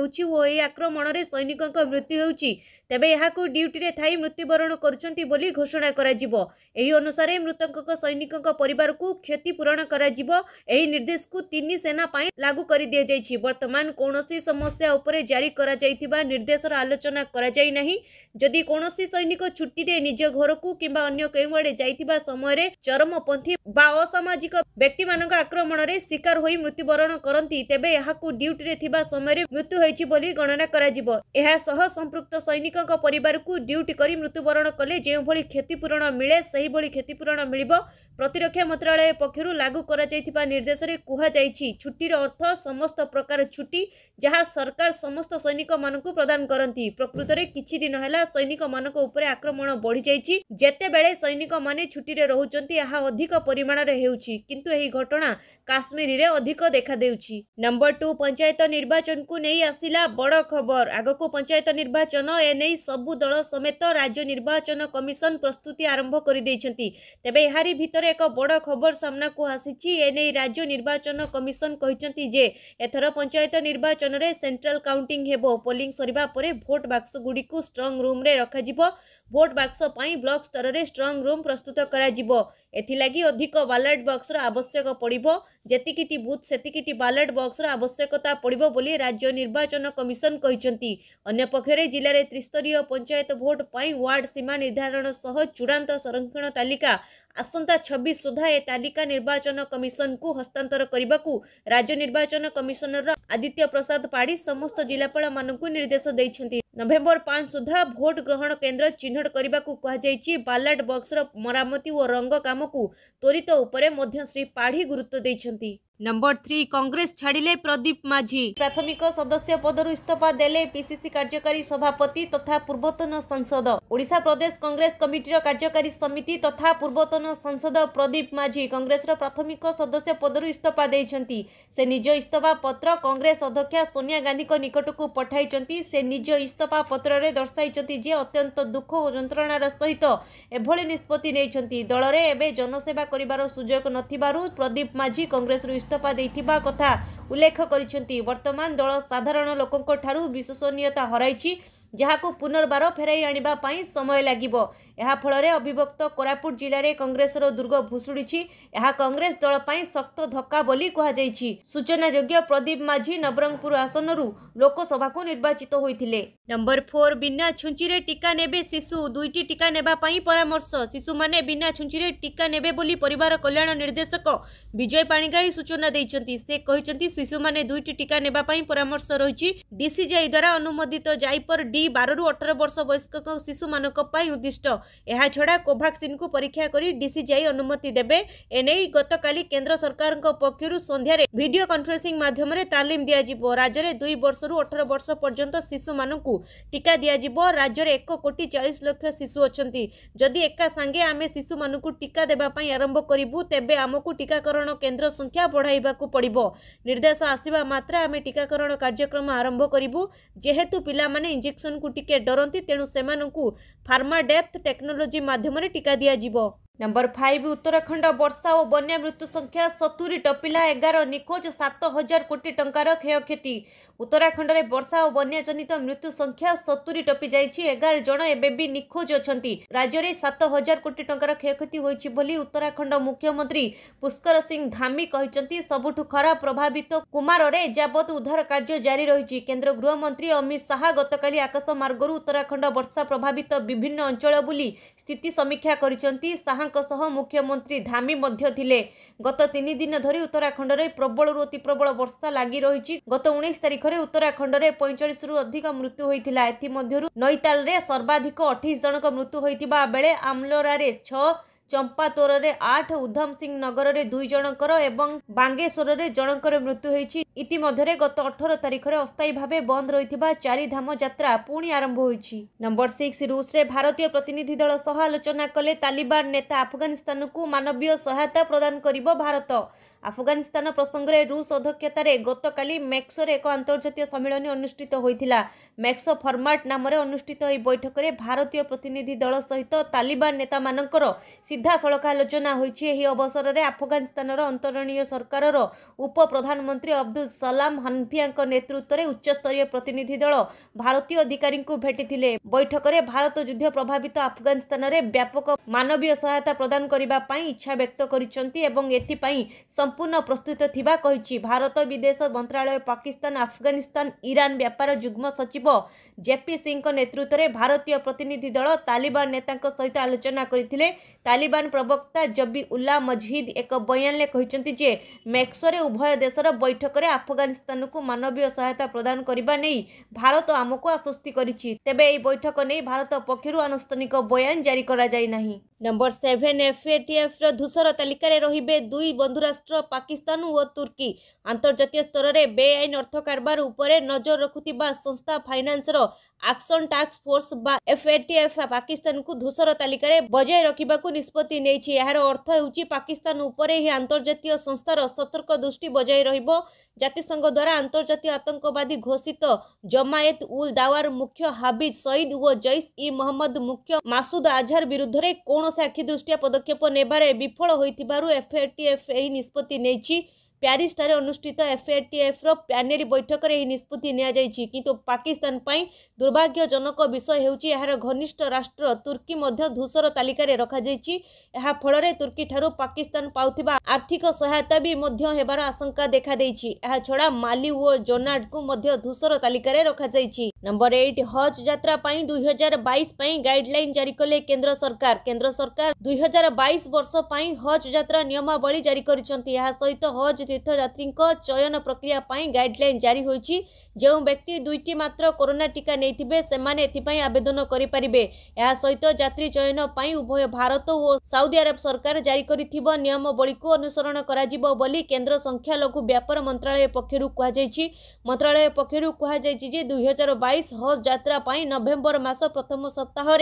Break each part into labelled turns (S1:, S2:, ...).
S1: ହେଉଛି ଓ ଏହି ଆକ୍ରମଣରେ ସୈନିକଙ୍କ ମୃତ୍ୟୁ ହେଉଛି ତେବେ ଏହାକୁ ଡ୍ୟୁଟିରେ ଥାଇ ମୃତ୍ୟୁବରଣ କରୁଛନ୍ତି ବୋଲି ଘୋଷଣା କରାଯିବ ଏହି ଅନୁସାରେ ମୃତକଙ୍କ ସୈନିକଙ୍କ ପରିବାରକୁ କ୍ଷତିପୂରଣ କରାଯିବ ଏହି ନିର୍ଦ୍ଦେଶକୁ ତିନି ସେନା ପାଇଁ ଲାଗୁ କରିଦିଆଯାଇଛି ବର୍ତ୍ତମାନ କୌଣସି ସମସ୍ୟା ଉପରେ ଜାରି କରାଯାଇଥିବା ନିର୍ଦ୍ଦେଶର ଆଲୋଚନା କରାଯାଇ ନାହିଁ ଯଦି କୌଣସି ସୈନିକ ଛୁଟିରେ ନିଜ ଘରକୁ କିମ୍ବା ଅନ୍ୟ କେଉଁଆଡ଼େ ଯାଇଥିବା ସମୟରେ ଚରମପନ୍ଥୀ ବା ଅସାମାଜିକ ବ୍ୟକ୍ତିମାନଙ୍କ ଆକ୍ରମଣରେ ଶିକାର ହୋଇ ମୃତ୍ୟୁବରଣ କରନ୍ତି ତେବେ ଏହାକୁ ଡ୍ୟୁଟିରେ ଥିବା ସମୟରେ ମୃତ୍ୟୁ ରହିଛି ବୋଲି ଗଣନା କରାଯିବ ଏହାସହ ସମ୍ପୃକ୍ତ ସୈନିକଙ୍କ ପରିବାରକୁ ଡ୍ୟୁଟି କରି ମୃତ୍ୟୁବରଣ କଲେ ଯେଉଁଭଳି କ୍ଷତିପୂରଣ ମିଳେ ସେହିଭଳି କ୍ଷତିପୂରଣ ମିଳିବ ପ୍ରତିରକ୍ଷା ମନ୍ତ୍ରାଳୟ ପକ୍ଷରୁ ଲାଗୁ କରାଯାଇଥିବା ନିର୍ଦ୍ଦେଶରେ କୁହାଯାଇଛି ଛୁଟିର ଅର୍ଥ ସମସ୍ତ ପ୍ରକାର ଛୁଟି ଯାହା ସରକାର ସମସ୍ତ ସୈନିକମାନଙ୍କୁ ପ୍ରଦାନ କରନ୍ତି ପ୍ରକୃତରେ କିଛି ଦିନ ହେଲା ସୈନିକମାନଙ୍କ ଉପରେ ଆକ୍ରମଣ ବଢ଼ିଯାଇଛି ଯେତେବେଳେ ସୈନିକମାନେ ଛୁଟିରେ ରହୁଛନ୍ତି ଏହା ଅଧିକ ପରିମାଣରେ ହେଉଛି କିନ୍ତୁ ଏହି ଘଟଣା କାଶ୍ମୀରରେ ଅଧିକ ଦେଖାଦେଉଛି ନମ୍ବର ଟୁ ପଞ୍ଚାୟତ ନିର୍ବାଚନକୁ ନେଇ ଆସିଲା ବଡ଼ ଖବର ଆଗକୁ ପଞ୍ଚାୟତ ନିର୍ବାଚନ ଏନେଇ ସବୁ ଦଳ ସମେତ ରାଜ୍ୟ ନିର୍ବାଚନ କମିଶନ ପ୍ରସ୍ତୁତି ଆରମ୍ଭ କରିଦେଇଛନ୍ତି ତେବେ ଏହାରି ଭିତରେ ଏକ ବଡ଼ ଖବର ସାମ୍ନାକୁ ଆସିଛି ଏନେଇ ରାଜ୍ୟ ନିର୍ବାଚନ କମିଶନ କହିଛନ୍ତି ଯେ ଏଥର ପଞ୍ଚାୟତ ନିର୍ବାଚନରେ ସେଣ୍ଟ୍ରାଲ କାଉଣ୍ଟିଂ ହେବ ପୋଲିଂ ସରିବା ପରେ ଭୋଟ ବାକ୍ସଗୁଡ଼ିକୁ ଷ୍ଟ୍ରଙ୍ଗ ରୁମ୍ରେ ରଖାଯିବ ଭୋଟ ବାକ୍ସ ପାଇଁ ବ୍ଲକ ସ୍ତରରେ ଷ୍ଟ୍ରଙ୍ଗ ରୁମ୍ ପ୍ରସ୍ତୁତ କରାଯିବ ଏଥିଲାଗି ଅଧିକ ବାଲାଟ ବକ୍ସର ଆବଶ୍ୟକ ପଡ଼ିବ ଯେତିକିଟି ବୁଥ୍ ସେତିକିଟି ବାଲାଟ ବକ୍ସର ଆବଶ୍ୟକତା ପଡ଼ିବ ବୋଲି ରାଜ୍ୟ ନିର୍ବାଚନ ନିର୍ବାଚନ କମିଶନ କହିଛନ୍ତି ଅନ୍ୟପକ୍ଷରେ ଜିଲ୍ଲାରେ ତ୍ରିସ୍ତରୀୟ ପଞ୍ଚାୟତ ଭୋଟ୍ ପାଇଁ ୱାର୍ଡ ସୀମା ନିର୍ଦ୍ଧାରଣ ସହ ଚୂଡ଼ାନ୍ତ ସଂରକ୍ଷଣ ତାଲିକା ଆସନ୍ତା ଛବିଶ ସୁଦ୍ଧା ଏ ତାଲିକା ନିର୍ବାଚନ କମିଶନକୁ ହସ୍ତାନ୍ତର କରିବାକୁ ରାଜ୍ୟ ନିର୍ବାଚନ କମିଶନର ଆଦିତ୍ୟ ପ୍ରସାଦ ପାଢ଼ୀ ସମସ୍ତ ଜିଲ୍ଲାପାଳମାନଙ୍କୁ ନିର୍ଦ୍ଦେଶ ଦେଇଛନ୍ତି ନଭେମ୍ବର ପାଞ୍ଚ ସୁଦ୍ଧା ଭୋଟ୍ ଗ୍ରହଣ କେନ୍ଦ୍ର ଚିହ୍ନଟ କରିବାକୁ କୁହାଯାଇଛି ବାଲାଟ ବକ୍ସର ମରାମତି ଓ ରଙ୍ଗ କାମକୁ ତ୍ୱରିତ ଉପରେ ମଧ୍ୟ ଶ୍ରୀ ପାଢ଼ୀ ଗୁରୁତ୍ୱ ଦେଇଛନ୍ତି ନମ୍ବର ଥ୍ରୀ କଂଗ୍ରେସ ଛାଡ଼ିଲେ ପ୍ରଦୀପ ମାଝୀ ପ୍ରାଥମିକ ସଦସ୍ୟ ପଦରୁ ଇସ୍ତଫା ଦେଲେ ପିସିସି କାର୍ଯ୍ୟକାରୀ ସଭାପତି ତଥା ପୂର୍ବତନ ସାଂସଦ ଓଡ଼ିଶା ପ୍ରଦେଶ କଂଗ୍ରେସ କମିଟିର କାର୍ଯ୍ୟକାରୀ ସମିତି ତଥା ପୂର୍ବତନ ପୂର୍ବତନ ସାଂସଦ ପ୍ରଦୀପ ମାଝୀ କଂଗ୍ରେସର ପ୍ରାଥମିକ ସଦସ୍ୟ ପଦରୁ ଇସ୍ତଫା ଦେଇଛନ୍ତି ସେ ନିଜ ଇସ୍ତଫା ପତ୍ର କଂଗ୍ରେସ ଅଧ୍ୟକ୍ଷା ସୋନିଆ ଗାନ୍ଧୀଙ୍କ ନିକଟକୁ ପଠାଇଛନ୍ତି ସେ ନିଜ ଇସ୍ତଫା ପତ୍ରରେ ଦର୍ଶାଇଛନ୍ତି ଯେ ଅତ୍ୟନ୍ତ ଦୁଃଖ ଓ ଯନ୍ତ୍ରଣାର ସହିତ ଏଭଳି ନିଷ୍ପତ୍ତି ନେଇଛନ୍ତି ଦଳରେ ଏବେ ଜନସେବା କରିବାର ସୁଯୋଗ ନଥିବାରୁ ପ୍ରଦୀପ ମାଝୀ କଂଗ୍ରେସରୁ ଇସ୍ତଫା ଦେଇଥିବା କଥା ଉଲ୍ଲେଖ କରିଛନ୍ତି ବର୍ତ୍ତମାନ ଦଳ ସାଧାରଣ ଲୋକଙ୍କ ଠାରୁ ବିଶ୍ୱସନୀୟତା ହରାଇଛି ଯାହାକୁ ପୁନର୍ବାର ଫେରାଇ ଆଣିବା ପାଇଁ ସମୟ ଲାଗିବ ଏହା ଫଳରେ ଅବିଭକ୍ତ କୋରାପୁଟ ଜିଲ୍ଲାରେ କଂଗ୍ରେସର ଦୁର୍ଗ ଭୁଷୁଡ଼ିଛି ଏହା କଂଗ୍ରେସ ଦଳ ପାଇଁ ଶକ୍ତ ଧକ୍କା ବୋଲି କୁହାଯାଇଛି ସୂଚନାଯୋଗ୍ୟ ପ୍ରଦୀପ ମାଝୀ ନବରଙ୍ଗପୁର ଆସନରୁ ଲୋକସଭାକୁ ନିର୍ବାଚିତ ହୋଇଥିଲେ ନମ୍ବର ଫୋର୍ ବିନା ଛୁଞ୍ଚିରେ ଟିକା ନେବେ ଶିଶୁ ଦୁଇଟି ଟିକା ନେବା ପାଇଁ ପରାମର୍ଶ ଶିଶୁମାନେ ବିନା ଛୁଞ୍ଚିରେ ଟିକା ନେବେ ବୋଲି ପରିବାର କଲ୍ୟାଣ ନିର୍ଦ୍ଦେଶକ ବିଜୟ ପାଣିଗ୍ରାହୀ ସୂଚନା ଦେଇଛନ୍ତି ସେ କହିଛନ୍ତି ଶିଶୁମାନେ ଦୁଇଟି ଟିକା ନେବା ପାଇଁ ପରାମର୍ଶ ରହିଛି ଡିସିଜିଆଇ ଦ୍ୱାରା ଅନୁମୋଦିତ ଜାଇପର ଡି ବାରରୁ ଅଠର ବର୍ଷ ବୟସ୍କ ଶିଶୁମାନଙ୍କ ପାଇଁ ଉଦ୍ଦିଷ୍ଟ ଏହାଛଡ଼ା କୋଭାକ୍ସିନ୍କୁ ପରୀକ୍ଷା କରି ଡିସିଜିଆଇ ଅନୁମତି ଦେବେ ଏନେଇ ଗତକାଲି କେନ୍ଦ୍ର ସରକାରଙ୍କ ପକ୍ଷରୁ ସନ୍ଧ୍ୟାରେ ଭିଡ଼ିଓ କନଫରେନ୍ସିଂ ମାଧ୍ୟମରେ ତାଲିମ ଦିଆଯିବ ରାଜ୍ୟରେ ଦୁଇ ବର୍ଷରୁ ଅଠର ବର୍ଷ ପର୍ଯ୍ୟନ୍ତ ଶିଶୁମାନଙ୍କୁ ଟିକା ଦିଆଯିବ ରାଜ୍ୟରେ ଏକ କୋଟି ଚାଳିଶ ଲକ୍ଷ ଶିଶୁ ଅଛନ୍ତି ଯଦି ଏକା ସାଙ୍ଗେ ଆମେ ଶିଶୁମାନଙ୍କୁ ଟିକା ଦେବା ପାଇଁ ଆରମ୍ଭ କରିବୁ ତେବେ ଆମକୁ ଟିକାକରଣ କେନ୍ଦ୍ର ସଂଖ୍ୟା ବଢ଼ାଇବାକୁ ପଡ଼ିବ ନିର୍ଦ୍ଦେଶ ଆସିବା ମାତ୍ରେ ଆମେ ଟିକାକରଣ କାର୍ଯ୍ୟକ୍ରମ ଆରମ୍ଭ କରିବୁ ଯେହେତୁ ପିଲାମାନେ ଇଞ୍ଜେକ୍ସନକୁ ଟିକେ ଡରନ୍ତି ତେଣୁ ସେମାନଙ୍କୁ ଫାର୍ମା ଡେପ୍ଥ ଟେକ୍ ଟେକ୍ନୋଲୋଜି ମାଧ୍ୟମରେ ଟିକା ଦିଆଯିବ ନମ୍ବର ଫାଇଭ୍ ଉତ୍ତରାଖଣ୍ଡ ବର୍ଷା ଓ ବନ୍ୟା ମୃତ୍ୟୁ ସଂଖ୍ୟା ସତୁରୀ ଟପିଲା ଏଗାର ନିଖୋଜ ସାତ ହଜାର କୋଟି ଟଙ୍କାର କ୍ଷୟକ୍ଷତି ଉତ୍ତରାଖଣ୍ଡରେ ବର୍ଷା ଓ ବନ୍ୟା ଜନିତ ମୃତ୍ୟୁ ସଂଖ୍ୟା ସତୁରୀ ଟପି ଯାଇଛି ଏଗାର ଜଣ ଏବେ ବି ନିଖୋଜ ଅଛନ୍ତି ରାଜ୍ୟରେ ସାତ ହଜାର କୋଟି ଟଙ୍କାର କ୍ଷୟକ୍ଷତି ହୋଇଛି ବୋଲି ଉତ୍ତରାଖଣ୍ଡ ମୁଖ୍ୟମନ୍ତ୍ରୀ ପୁଷ୍କର ସିଂ ଧାମି କହିଛନ୍ତି ସବୁଠୁ ଖରାପ ପ୍ରଭାବିତ କୁମାରରେ ଯାବତ ଉଦ୍ଧାର କାର୍ଯ୍ୟ ଜାରି ରହିଛି କେନ୍ଦ୍ର ଗୃହମନ୍ତ୍ରୀ ଅମିତ ଶାହା ଗତକାଲି ଆକାଶମାର୍ଗରୁ ଉତ୍ତରାଖଣ୍ଡ ବର୍ଷା ପ୍ରଭାବିତ ବିଭିନ୍ନ ଅଞ୍ଚଳ ବୁଲି ସ୍ଥିତି ସମୀକ୍ଷା କରିଛନ୍ତି ଶାହା ମାନଙ୍କ ସହ ମୁଖ୍ୟମନ୍ତ୍ରୀ ଧାମୀ ମଧ୍ୟ ଥିଲେ ଗତ ତିନି ଦିନ ଧରି ଉତ୍ତରାଖଣ୍ଡରେ ପ୍ରବଳରୁ ଅତି ପ୍ରବଳ ବର୍ଷା ଲାଗି ରହିଛି ଗତ ଉଣେଇଶ ତାରିଖରେ ଉତ୍ତରାଖଣ୍ଡରେ ପଇଁଚାଳିଶରୁ ଅଧିକ ମୃତ୍ୟୁ ହୋଇଥିଲା ଏଥିମଧ୍ୟରୁ ନୈତାଲରେ ସର୍ବାଧିକ ଅଠେଇଶ ଜଣଙ୍କ ମୃତ୍ୟୁ ହୋଇଥିବା ବେଳେ ଆମ୍ଲରାରେ ଛଅ ଚମ୍ପାତୋରରେ ଆଠ ଉଧମସିଂ ନଗରରେ ଦୁଇ ଜଣଙ୍କର ଏବଂ ବାଙ୍ଗେଶ୍ୱରରେ ଜଣଙ୍କର ମୃତ୍ୟୁ ହୋଇଛି ଇତିମଧ୍ୟରେ ଗତ ଅଠର ତାରିଖରେ ଅସ୍ଥାୟୀ ଭାବେ ବନ୍ଦ ରହିଥିବା ଚାରିଧାମ ଯାତ୍ରା ପୁଣି ଆରମ୍ଭ ହୋଇଛି ନମ୍ବର ସିକ୍ସ ରୁଷରେ ଭାରତୀୟ ପ୍ରତିନିଧି ଦଳ ସହ ଆଲୋଚନା କଲେ ତାଲିବାନ ନେତା ଆଫଗାନିସ୍ତାନକୁ ମାନବୀୟ ସହାୟତା ପ୍ରଦାନ କରିବ ଭାରତ ଆଫଗାନିସ୍ତାନ ପ୍ରସଙ୍ଗରେ ରୁଷ ଅଧ୍ୟକ୍ଷତାରେ ଗତକାଲି ମେକ୍ସୋରେ ଏକ ଆନ୍ତର୍ଜାତୀୟ ସମ୍ମିଳନୀ ଅନୁଷ୍ଠିତ ହୋଇଥିଲା ମେକ୍ସୋ ଫର୍ମାଟ୍ ନାମରେ ଅନୁଷ୍ଠିତ ଏହି ବୈଠକରେ ଭାରତୀୟ ପ୍ରତିନିଧି ଦଳ ସହିତ ତାଲିବାନ ନେତାମାନଙ୍କର ସିଧାସଳଖ ଆଲୋଚନା ହୋଇଛି ଏହି ଅବସରରେ ଆଫଗାନିସ୍ତାନର ଅନ୍ତରଣୀୟ ସରକାରର ଉପପ୍ରଧାନମନ୍ତ୍ରୀ ଅବଦୁଲ ସଲାମ ହନ୍ଫିଆଙ୍କ ନେତୃତ୍ୱରେ ଉଚ୍ଚସ୍ତରୀୟ ପ୍ରତିନିଧି ଦଳ ଭାରତୀୟ ଅଧିକାରୀଙ୍କୁ ଭେଟିଥିଲେ ବୈଠକରେ ଭାରତ ଯୁଦ୍ଧ ପ୍ରଭାବିତ ଆଫଗାନିସ୍ତାନରେ ବ୍ୟାପକ ମାନବୀୟ ସହାୟତା ପ୍ରଦାନ କରିବା ପାଇଁ ଇଚ୍ଛା ବ୍ୟକ୍ତ କରିଛନ୍ତି ଏବଂ ଏଥିପାଇଁ ସମ୍ପୂର୍ଣ୍ଣ ପ୍ରସ୍ତୁତ ଥିବା କହିଛି ଭାରତ ବିଦେଶ ମନ୍ତ୍ରଣାଳୟ ପାକିସ୍ତାନ ଆଫଗାନିସ୍ତାନ ଇରାନ ବ୍ୟାପାର ଯୁଗ୍ମ ସଚିବ ଜେପି ସିଂଙ୍କ ନେତୃତ୍ୱରେ ଭାରତୀୟ ପ୍ରତିନିଧି ଦଳ ତାଲିବାନ ନେତାଙ୍କ ସହିତ ଆଲୋଚନା କରିଥିଲେ ତାଲିବାନ ପ୍ରବକ୍ତା ଜବି ଉଲ୍ଲା ମଜହିଦ୍ ଏକ ବୟାନରେ କହିଛନ୍ତି ଯେ ମେକ୍ସୋରେ ଉଭୟ ଦେଶର ବୈଠକରେ ଆଫଗାନିସ୍ତାନକୁ ମାନବୀୟ ସହାୟତା ପ୍ରଦାନ କରିବା ନେଇ ଭାରତ ଆମକୁ ଆଶ୍ୱସ୍ତି କରିଛି ତେବେ ଏହି ବୈଠକ ନେଇ ଭାରତ ପକ୍ଷରୁ ଆନୁଷ୍ଠାନିକ ବୟାନ ଜାରି କରାଯାଇ ନାହିଁ ନମ୍ବର ସେଭେନ୍ ଏଫ୍ଏଟିଏଫ୍ର ଧୂସର ତାଲିକାରେ ରହିବେ ଦୁଇ ବନ୍ଧୁରାଷ୍ଟ୍ର ପାକିସ୍ତାନ ଓ ତୁର୍କୀ ଆନ୍ତର୍ଜାତୀୟ ସ୍ତରରେ ବେଆଇନ ଅର୍ଥ କାରବାର ଉପରେ ନଜର ରଖୁଥିବା ସଂସ୍ଥା ଫାଇନାନ୍ସର ଆକ୍ସନ ଟାସ୍କ ଫୋର୍ସ ବା ଏଫ୍ଏଟିଏଫ୍ ପାକିସ୍ତାନକୁ ଧୂସର ତାଲିକାରେ ବଜାୟ ରଖିବାକୁ ନିଷ୍ପତ୍ତି ନେଇଛି ଏହାର ଅର୍ଥ ହେଉଛି ପାକିସ୍ତାନ ଉପରେ ଏହି ଆନ୍ତର୍ଜାତୀୟ ସଂସ୍ଥାର ସତର୍କ ଦୃଷ୍ଟି ବଜାୟ ରହିବ ଜାତିସଂଘ ଦ୍ୱାରା ଆନ୍ତର୍ଜାତୀୟ ଆତଙ୍କବାଦୀ ଘୋଷିତ ଜମାୟତ ଉଲ୍ ଦାୱାର ମୁଖ୍ୟ ହାବିଜ୍ ସଇଦ୍ ଓ ଜୈସ୍ ଇ ମହମ୍ମଦ ମୁଖ୍ୟ ମାସୁଦ ଆଝାର ବିରୁଦ୍ଧରେ କୌଣସି ଆଖିଦୃଷ୍ଟିଆ ପଦକ୍ଷେପ ନେବାରେ ବିଫଳ ହୋଇଥିବାରୁ ଏଫ୍ଏଟିଏଫ୍ ଏହି ନିଷ୍ପତ୍ତି ନେଇଛି ପ୍ୟାରିସ୍ଠାରେ ଅନୁଷ୍ଠିତ ଏଫ୍ଏଟିଏଫ୍ର ପ୍ୟାନେରୀ ବୈଠକରେ ଏହି ନିଷ୍ପତ୍ତି ନିଆଯାଇଛି କିନ୍ତୁ ପାକିସ୍ତାନ ପାଇଁ ଦୁର୍ଭାଗ୍ୟଜନକ ବିଷୟ ହେଉଛି ଏହାର ଘନିଷ୍ଠ ରାଷ୍ଟ୍ର ତୁର୍କୀ ମଧ୍ୟ ଧୂସର ତାଲିକାରେ ରଖାଯାଇଛି ଏହା ଫଳରେ ତୁର୍କୀଠାରୁ ପାକିସ୍ତାନ ପାଉଥିବା ଆର୍ଥିକ ସହାୟତା ବି ମଧ୍ୟ ହେବାର ଆଶଙ୍କା ଦେଖାଦେଇଛି ଏହାଛଡ଼ା ମାଲି ଓ ଜୋନାର୍ଡକୁ ମଧ୍ୟ ଧୂସର ତାଲିକାରେ ରଖାଯାଇଛି ନମ୍ବର ଏଇଟ୍ ହଜ୍ ଯାତ୍ରା ପାଇଁ ଦୁଇ ହଜାର ବାଇଶ ପାଇଁ ଗାଇଡଲାଇନ୍ ଜାରି କଲେ କେନ୍ଦ୍ର ସରକାର କେନ୍ଦ୍ର ସରକାର ଦୁଇ ହଜାର ବାଇଶ ବର୍ଷ ପାଇଁ ହଜ୍ ଯାତ୍ରା ନିୟମାବଳୀ ଜାରି କରିଛନ୍ତି ଏହା ସହିତ ହଜ୍ तीर्थयात्री चयन प्रक्रिया गाइडल जारी होती व्यक्ति दुईट मात्र कोरोना टीका नहीं थे सेवेदन करें सहित जत्री चयन उभय भारत और साउदी आरब सरकार जारी करमी को अनुसरण कर संख्यालघु व्यापार मंत्रालय पक्ष मंत्रालय पक्ष दुईहजार बैस हज जत्राई नभेम्बर मस प्रथम सप्ताह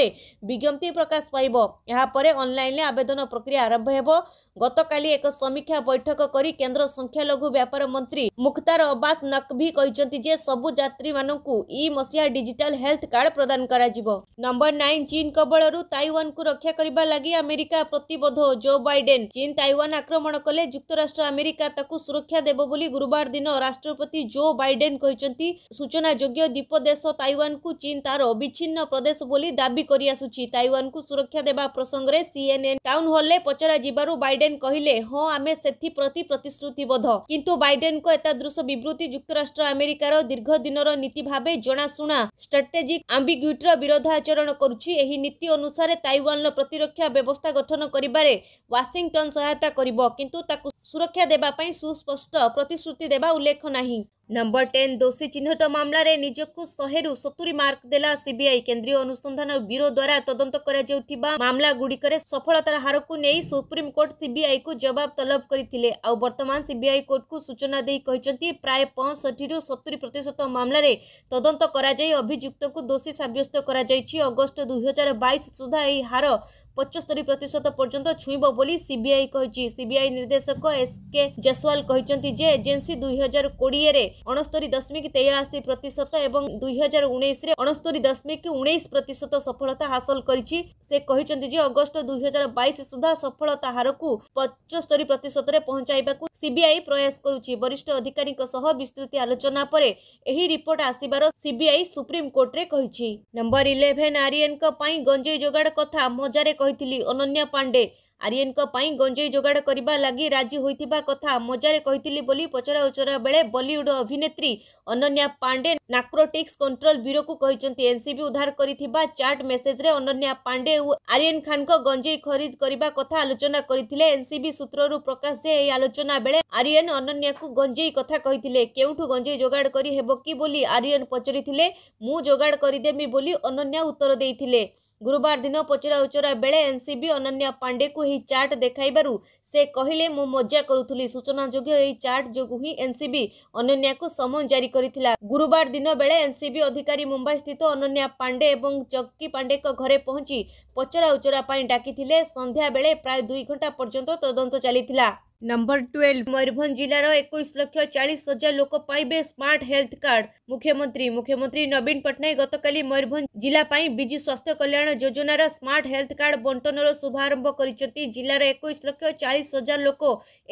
S1: विज्ञप्ति प्रकाश पाइबर अनल आवेदन प्रक्रिया आरंभ हो ଗତକାଲି ଏକ ସମୀକ୍ଷା ବୈଠକ କରି କେନ୍ଦ୍ର ସଂଖ୍ୟାଲଘୁ ବ୍ୟାପାର ମନ୍ତ୍ରୀ ମୁକ୍ତାର ଅବାସ ନକଭି କହିଛନ୍ତି ଯେ ସବୁ ଯାତ୍ରୀମାନଙ୍କୁ ଇ ମସିହା ଡିଜିଟାଲ ହେଲ୍ଥ କାର୍ଡ ପ୍ରଦାନ କରାଯିବ ନମ୍ବର ନାଇନ୍ ଚୀନ କବଳରୁ ତାଇୱାନକୁ ରକ୍ଷା କରିବା ଲାଗି ଆମେରିକା ପ୍ରତିବଦ୍ଧ ଜୋ ବାଇଡେନ୍ ଚୀନ ତାଇୱାନ ଆକ୍ରମଣ କଲେ ଯୁକ୍ତରାଷ୍ଟ୍ର ଆମେରିକା ତାକୁ ସୁରକ୍ଷା ଦେବ ବୋଲି ଗୁରୁବାର ଦିନ ରାଷ୍ଟ୍ରପତି ଜୋ ବାଇଡେନ୍ କହିଛନ୍ତି ସୂଚନାଯୋଗ୍ୟ ଦ୍ୱୀପ ଦେଶ ତାଇୱାନକୁ ଚୀନ ତାର ବିଚ୍ଛିନ୍ନ ପ୍ରଦେଶ ବୋଲି ଦାବି କରିଆସୁଛି ତାଇୱାନକୁ ସୁରକ୍ଷା ଦେବା ପ୍ରସଙ୍ଗରେ ସିଏନ୍ଏନ୍ ଟାଉନ୍ ହଲ୍ରେ ପଚରାଯିବାରୁ ବାଇଡେନ୍ ବାଇଡେନ୍ କହିଲେ ହଁ ଆମେ ସେଥିପ୍ରତି ପ୍ରତିଶ୍ରୁତିବଦ୍ଧ କିନ୍ତୁ ବାଇଡେନ୍ଙ୍କ ଏତାଦୃଶ ବିବୃତ୍ତି ଯୁକ୍ତରାଷ୍ଟ୍ର ଆମେରିକାର ଦୀର୍ଘ ଦିନର ନୀତି ଭାବେ ଜଣାଶୁଣା ଷ୍ଟ୍ରାଟେଜିକ୍ ଆମ୍ବିଗ୍ୟୁଟିର ବିରୋଧାଚରଣ କରୁଛି ଏହି ନୀତି ଅନୁସାରେ ତାଇୱାନର ପ୍ରତିରକ୍ଷା ବ୍ୟବସ୍ଥା ଗଠନ କରିବାରେ ୱାଶିଂଟନ୍ ସହାୟତା କରିବ କିନ୍ତୁ ତାକୁ ସୁରକ୍ଷା ଦେବା ପାଇଁ ସୁସ୍ପଷ୍ଟ ପ୍ରତିଶ୍ରୁତି ଦେବା ଉଲ୍ଲେଖ ନାହିଁ ନମ୍ବର ଟେନ୍ ଦୋଷୀ ଚିହ୍ନଟ ମାମଲାରେ ନିଜକୁ ଶହେରୁ ସତୁରି ମାର୍କ ଦେଲା ସିବିଆଇ କେନ୍ଦ୍ରୀୟ ଅନୁସନ୍ଧାନ ବ୍ୟୁରୋ ଦ୍ୱାରା ତଦନ୍ତ କରାଯାଉଥିବା ମାମଲାଗୁଡ଼ିକରେ ସଫଳତାର ହାରକୁ ନେଇ ସୁପ୍ରିମକୋର୍ଟ ସିବିଆଇକୁ ଜବାବ ତଲବ କରିଥିଲେ ଆଉ ବର୍ତ୍ତମାନ ସିବିଆଇ କୋର୍ଟକୁ ସୂଚନା ଦେଇ କହିଛନ୍ତି ପ୍ରାୟ ପଞ୍ଚଷଠିରୁ ସତୁରି ପ୍ରତିଶତ ମାମଲାରେ ତଦନ୍ତ କରାଯାଇ ଅଭିଯୁକ୍ତକୁ ଦୋଷୀ ସାବ୍ୟସ୍ତ କରାଯାଇଛି ଅଗଷ୍ଟ ଦୁଇହଜାର ବାଇଶ ସୁଦ୍ଧା ଏହି ହାର ପଞ୍ଚସ୍ତରୀ ପ୍ରତିଶତ ପର୍ଯ୍ୟନ୍ତ ଛୁଇଁବ ବୋଲି ସିବିଆଇ କହିଛି ସିବିଆଇ ନିର୍ଦ୍ଦେଶକ ଏସ୍ କେ ଜେସୱାଲ କହିଛନ୍ତି ଯେ ଏଜେନ୍ସି ଦୁଇ ହଜାର କୋଡ଼ିଏରେ ଅଣସ୍ତରୀ ଦଶମିକ ତେୟାଅଶୀ ପ୍ରତିଶତ ଏବଂ ଦୁଇ ହଜାର ଉଣେଇଶରେ ଅଣସ୍ତରୀ ଦଶମିକ ଉଣେଇଶ ପ୍ରତିଶତ ସଫଳତା ହାସଲ କରିଛି ସେ କହିଛନ୍ତି ଯେ ଅଗଷ୍ଟ ଦୁଇ ହଜାର ବାଇଶ ସୁଦ୍ଧା ସଫଳତା ହାରକୁ ପଞ୍ଚସ୍ତରୀ ପ୍ରତିଶତରେ ପହଞ୍ଚାଇବାକୁ ସିବିଆଇ ପ୍ରୟାସ କରୁଛି ବରିଷ୍ଠ ଅଧିକାରୀଙ୍କ ସହ ବିସ୍ତୃତ ଆଲୋଚନା ପରେ ଏହି ରିପୋର୍ଟ ଆସିବାର ସିବିଆଇ ସୁପ୍ରିମକୋର୍ଟରେ କହିଛି ନମ୍ବର ଇଲେଭେନ୍ ଆରିଏନ୍ଙ୍କ ପାଇଁ ଗଞ୍ଜେଇ ଯୋଗାଡ଼ କଥା ମଜାରେ କହିଛି କହିଥିଲି ଅନନ୍ୟା ପାଣ୍ଡେ ଆର୍ୟନଙ୍କ ପାଇଁ ଗଞ୍ଜେଇ ଯୋଗାଡ଼ କରିବା ଲାଗି ରାଜି ହୋଇଥିବା କଥା ମଜାରେ କହିଥିଲି ବୋଲି ପଚରାଉଚରା ବେଳେ ବଲିଉଡ୍ ଅଭିନେତ୍ରୀ ଅନନ୍ୟା ପାଣ୍ଡେ ନାକ୍ରୋଟିକ୍ସ କଣ୍ଟ୍ରୋଲ ବ୍ୟୁରୋକୁ କହିଛନ୍ତି ଏନ୍ସିବି ଉଦ୍ଧାର କରିଥିବା ଚାଟ୍ ମେସେଜରେ ଅନନ୍ୟା ପାଣ୍ଡେ ଓ ଆର୍ୟନ ଖାନଙ୍କ ଗଞ୍ଜେଇ ଖରିଦ କରିବା କଥା ଆଲୋଚନା କରିଥିଲେ ଏନ୍ସିବି ସୂତ୍ରରୁ ପ୍ରକାଶ ଯେ ଏହି ଆଲୋଚନା ବେଳେ ଆର୍ୟନ ଅନନ୍ୟାକୁ ଗଞ୍ଜେଇ କଥା କହିଥିଲେ କେଉଁଠୁ ଗଞ୍ଜେଇ ଯୋଗାଡ଼ କରି ହେବ କି ବୋଲି ଆର୍ୟନ ପଚାରିଥିଲେ ମୁଁ ଯୋଗାଡ଼ କରିଦେମି ବୋଲି ଅନନ୍ୟା ଉତ୍ତର ଦେଇଥିଲେ ગુરુવાર દિન પચરાઉଚરા બેળે એનસીબી ଅନନ୍ୟା ପାଣ୍ଡେକୁ ଏହି ଚାର୍ଟ ଦେଖାଇବାରୁ ସେ କହିଲେ ମୁଁ ମଜା କରୁଥିଲି ସୂଚନାଯୋଗ୍ୟ ଏହି ଚାର୍ଟ ଯୋଗୁଁ ହିଁ ଏନସିବି ଅନନ୍ୟାକୁ ସମନ ଜାରି କରିଥିଲା ଗୁରୁବାର ଦିନ ବେଳେ ଏନସିବି ଅଧିକାରୀ ମୁମ୍ବାଇ ସ୍ଥିତ ଅନନ୍ୟା ପାଣ୍ଡେ ଏବଂ ଜଗ୍କି ପାଣ୍ଡେଙ୍କ ଘରେ ପହଞ୍ଚି ପଚରାଉଚରା ପାଇଁ ଡାକିଥିଲେ ସନ୍ଧ୍ୟାବେଳେ ପ୍ରାୟ ଦୁଇ ଘଣ୍ଟା ପର୍ଯ୍ୟନ୍ତ ତଦନ୍ତ ଚାଲିଥିଲା ନମ୍ବର ଟୁଏଲ୍ଭ ମୟୂରଭଞ୍ଜ ଜିଲ୍ଲାର ଏକୋଇଶ ଲକ୍ଷ ଚାଳିଶ ହଜାର ଲୋକ ପାଇବେ ସ୍ମାର୍ଟ ହେଲ୍ଥ କାର୍ଡ ମୁଖ୍ୟମନ୍ତ୍ରୀ ମୁଖ୍ୟମନ୍ତ୍ରୀ ନବୀନ ପଟ୍ଟନାୟକ ଗତକାଲି ମୟୂରଭଞ୍ଜ ଜିଲ୍ଲା ପାଇଁ ବିଜୁ ସ୍ୱାସ୍ଥ୍ୟ କଲ୍ୟାଣ ଯୋଜନାର ସ୍ମାର୍ଟ ହେଲ୍ଥ କାର୍ଡ ବଣ୍ଟନର ଶୁଭାରମ୍ଭ କରିଛନ୍ତି ଜିଲ୍ଲାର ଏକୋଇଶ ଲକ୍ଷ ଚାଳିଶ ହଜାର ଲୋକ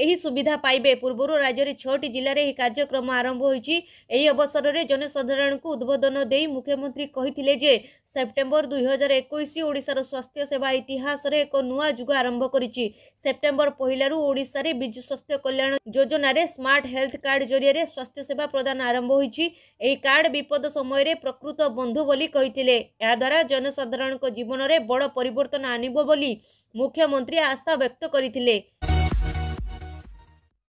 S1: ଏହି ସୁବିଧା ପାଇବେ ପୂର୍ବରୁ ରାଜ୍ୟରେ ଛଅଟି ଜିଲ୍ଲାରେ ଏହି କାର୍ଯ୍ୟକ୍ରମ ଆରମ୍ଭ ହୋଇଛି ଏହି ଅବସରରେ ଜନସାଧାରଣଙ୍କୁ ଉଦ୍ବୋଧନ ଦେଇ ମୁଖ୍ୟମନ୍ତ୍ରୀ କହିଥିଲେ ଯେ ସେପ୍ଟେମ୍ବର ଦୁଇ ହଜାର ଏକୋଇଶ ଓଡ଼ିଶାର ସ୍ୱାସ୍ଥ୍ୟ ସେବା ଇତିହାସରେ ଏକ ନୂଆ ଯୁଗ ଆରମ୍ଭ କରିଛି ସେପ୍ଟେମ୍ବର ପହିଲାରୁ ଓଡ଼ିଶାରେ ବିଜୁ ସ୍ୱାସ୍ଥ୍ୟ କଲ୍ୟାଣ ଯୋଜନାରେ ସ୍ମାର୍ଟ ହେଲ୍ଥ କାର୍ଡ ଜରିଆରେ ସ୍ୱାସ୍ଥ୍ୟ ସେବା ପ୍ରଦାନ ଆରମ୍ଭ ହୋଇଛି ଏହି କାର୍ଡ ବିପଦ ସମୟରେ ପ୍ରକୃତ ବନ୍ଧୁ ବୋଲି କହିଥିଲେ ଏହାଦ୍ୱାରା ଜନସାଧାରଣଙ୍କ ଜୀବନରେ ବଡ଼ ପରିବର୍ତ୍ତନ ଆଣିବ ବୋଲି ମୁଖ୍ୟମନ୍ତ୍ରୀ ଆଶାବ୍ୟକ୍ତ କରିଥିଲେ